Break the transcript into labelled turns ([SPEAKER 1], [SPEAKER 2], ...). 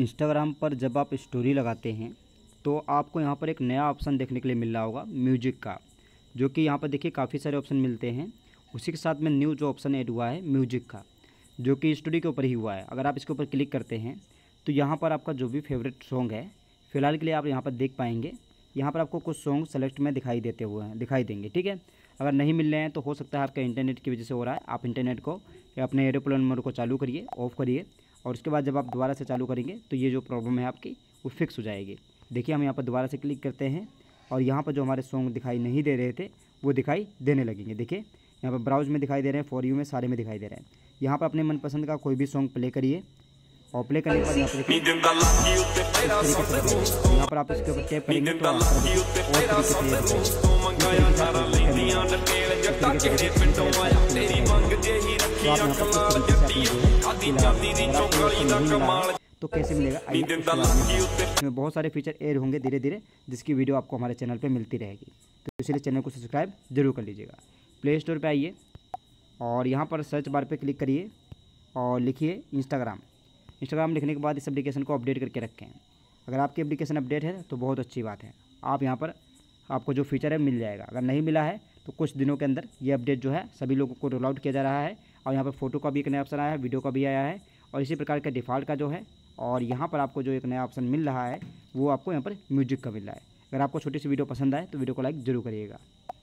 [SPEAKER 1] Instagram पर जब आप स्टोरी लगाते हैं तो आपको यहाँ पर एक नया ऑप्शन देखने के लिए मिल रहा होगा म्यूजिक का जो कि यहाँ पर देखिए काफ़ी सारे ऑप्शन मिलते हैं उसी के साथ में न्यू जो ऑप्शन ऐड हुआ है म्यूजिक का जो कि स्टोरी के ऊपर ही हुआ है अगर आप इसके ऊपर क्लिक करते हैं तो यहाँ पर आपका जो भी फेवरेट सॉन्ग है फ़िलहाल के लिए आप यहाँ पर देख पाएंगे यहाँ पर आपको कुछ सॉन्ग सेलेक्ट में दिखाई देते हुए हैं दिखाई देंगे ठीक है अगर नहीं मिल रहे हैं तो हो सकता है आपका इंटरनेट की वजह से हो रहा है आप इंटरनेट को या अपने एरोप्लेन मोड को चालू करिए ऑफ़ करिए और उसके बाद जब आप दोबारा से चालू करेंगे तो ये जो प्रॉब्लम है आपकी वो फिक्स हो जाएगी देखिए हम यहाँ पर दोबारा से क्लिक करते हैं और यहाँ पर जो हमारे सॉन्ग दिखाई नहीं दे रहे थे वो दिखाई देने लगेंगे देखिए यहाँ पर ब्राउज में दिखाई दे रहे हैं फॉर यू में सारे में दिखाई दे रहे हैं यहाँ पर अपने मनपसंद का कोई भी सॉन्ग प्ले करिए और प्ले करने के यहाँ पर यहाँ पर आप इसके ऊपर टैप करेंगे
[SPEAKER 2] तो और तरीके से तो
[SPEAKER 1] कैसे मिलेगा इसमें बहुत सारे फीचर एयर होंगे धीरे धीरे जिसकी वीडियो आपको हमारे चैनल पर मिलती रहेगी तो इसलिए चैनल को सब्सक्राइब जरूर कर लीजिएगा प्ले स्टोर पर आइए और यहाँ पर सर्च बार पर क्लिक करिए और लिखिए इंस्टाग्राम इंस्टाग्राम लिखने के बाद इस एप्लीकेशन को अपडेट करके रखें अगर आपकी एप्लीकेशन अपडेट है तो बहुत अच्छी बात है आप यहाँ पर आपको जो फीचर है मिल जाएगा अगर नहीं मिला है तो कुछ दिनों के अंदर ये अपडेट जो है सभी लोगों को रोल आउट किया जा रहा है और यहाँ पर फ़ोटो का भी एक नया ऑप्शन आया है वीडियो का भी आया है और इसी प्रकार का डिफ़ॉल्ट का जो है और यहाँ पर आपको जो एक नया ऑप्शन मिल रहा है वो आपको यहाँ पर म्यूजिक का मिल रहा है अगर आपको छोटी सी वीडियो पसंद आए तो वीडियो को लाइक ज़रूर करिएगा